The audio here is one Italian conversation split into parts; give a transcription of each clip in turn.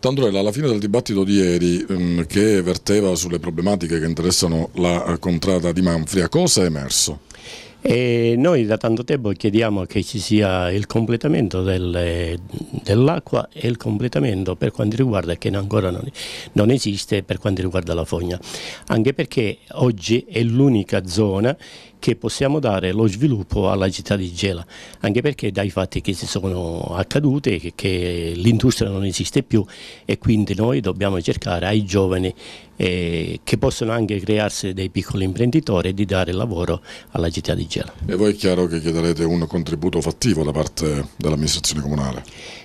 Tandrella, alla fine del dibattito di ieri, ehm, che verteva sulle problematiche che interessano la eh, contrada di Manfria, cosa è emerso? E noi da tanto tempo chiediamo che ci sia il completamento del, dell'acqua e il completamento per quanto riguarda, che ancora non, non, esiste, per quanto riguarda la fogna, anche perché oggi è l'unica zona che possiamo dare lo sviluppo alla città di Gela, anche perché dai fatti che si sono accaduti, che, che l'industria non esiste più e quindi noi dobbiamo cercare ai giovani eh, che possono anche crearsi dei piccoli imprenditori di dare lavoro alla città di Gela. E voi è chiaro che chiederete un contributo fattivo da parte dell'amministrazione comunale?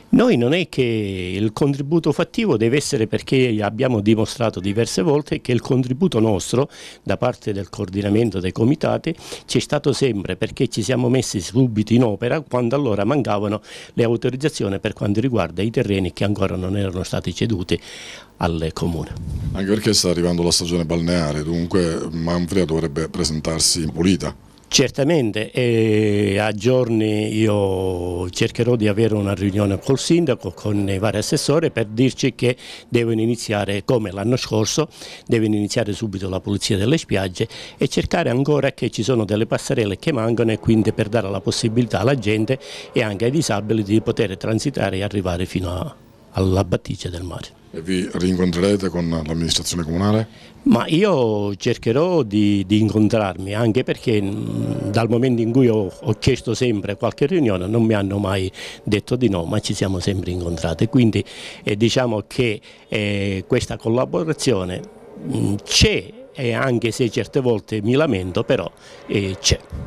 Noi non è che il contributo fattivo deve essere perché abbiamo dimostrato diverse volte che il contributo nostro da parte del coordinamento dei comitati c'è stato sempre perché ci siamo messi subito in opera quando allora mancavano le autorizzazioni per quanto riguarda i terreni che ancora non erano stati ceduti al comune. Anche perché sta arrivando la stagione balneare, dunque Manfria dovrebbe presentarsi in pulita. Certamente, eh, a giorni io cercherò di avere una riunione col sindaco, con i vari assessori per dirci che devono iniziare, come l'anno scorso, devono iniziare subito la pulizia delle spiagge e cercare ancora che ci sono delle passerelle che mancano e quindi per dare la possibilità alla gente e anche ai disabili di poter transitare e arrivare fino alla battice del mare vi rincontrerete con l'amministrazione comunale? Ma io cercherò di, di, incontrarmi anche perché mm, dal momento in cui ho, ho, chiesto sempre qualche riunione non mi hanno mai detto di no ma ci siamo sempre incontrate quindi eh, diciamo che eh, questa collaborazione mm, c'è anche se certe volte mi lamento però eh, c'è.